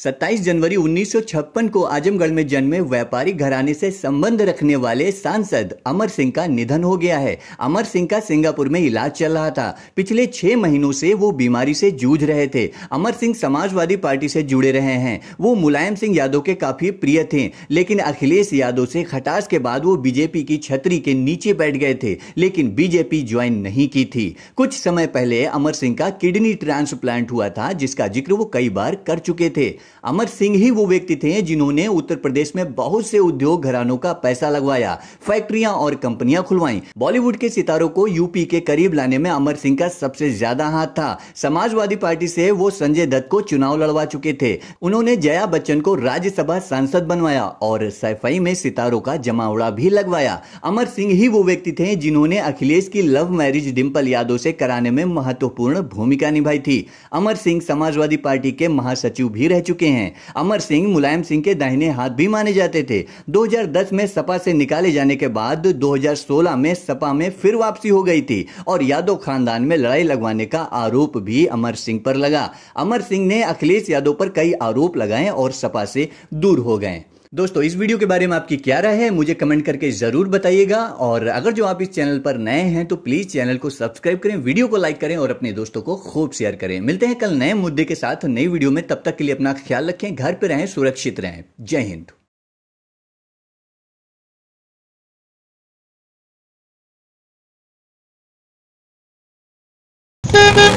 27 जनवरी 1956 को आजमगढ़ में जन्मे व्यापारी घराने से संबंध रखने वाले सांसद अमर सिंह का निधन हो गया है अमर सिंह का सिंगापुर में इलाज चल रहा था पिछले छह महीनों से वो बीमारी से जूझ रहे थे अमर सिंह समाजवादी पार्टी से जुड़े रहे हैं वो मुलायम सिंह यादव के काफी प्रिय थे लेकिन अखिलेश यादव से खटास के बाद वो बीजेपी की छतरी के नीचे बैठ गए थे लेकिन बीजेपी ज्वाइन नहीं की थी कुछ समय पहले अमर सिंह का किडनी ट्रांसप्लांट हुआ था जिसका जिक्र वो कई बार कर चुके थे अमर सिंह ही वो व्यक्ति थे जिन्होंने उत्तर प्रदेश में बहुत से उद्योग घरानों का पैसा लगवाया फैक्ट्रियां और कंपनियां खुलवाई बॉलीवुड के सितारों को यूपी के करीब लाने में अमर सिंह का सबसे ज्यादा हाथ था समाजवादी पार्टी से वो संजय दत्त को चुनाव लड़वा चुके थे उन्होंने जया बच्चन को राज्यसभा सांसद बनवाया और सैफाई में सितारों का जमावड़ा भी लगवाया अमर सिंह ही वो व्यक्ति थे जिन्होंने अखिलेश की लव मैरिज डिम्पल यादव से कराने में महत्वपूर्ण भूमिका निभाई थी अमर सिंह समाजवादी पार्टी के महासचिव भी रह चुके चुके हैं अमर सिंह मुलायम सिंह के दाहिने हाथ भी माने जाते थे 2010 में सपा से निकाले जाने के बाद 2016 में सपा में फिर वापसी हो गई थी और यादव खानदान में लड़ाई लगवाने का आरोप भी अमर सिंह पर लगा अमर सिंह ने अखिलेश यादव पर कई आरोप लगाए और सपा से दूर हो गए दोस्तों इस वीडियो के बारे में आपकी क्या राय है मुझे कमेंट करके जरूर बताइएगा और अगर जो आप इस चैनल पर नए हैं तो प्लीज चैनल को सब्सक्राइब करें वीडियो को लाइक करें और अपने दोस्तों को खूब शेयर करें मिलते हैं कल नए मुद्दे के साथ नई वीडियो में तब तक के लिए अपना ख्याल रखें घर पर रहें सुरक्षित रहें जय हिंद Thank you.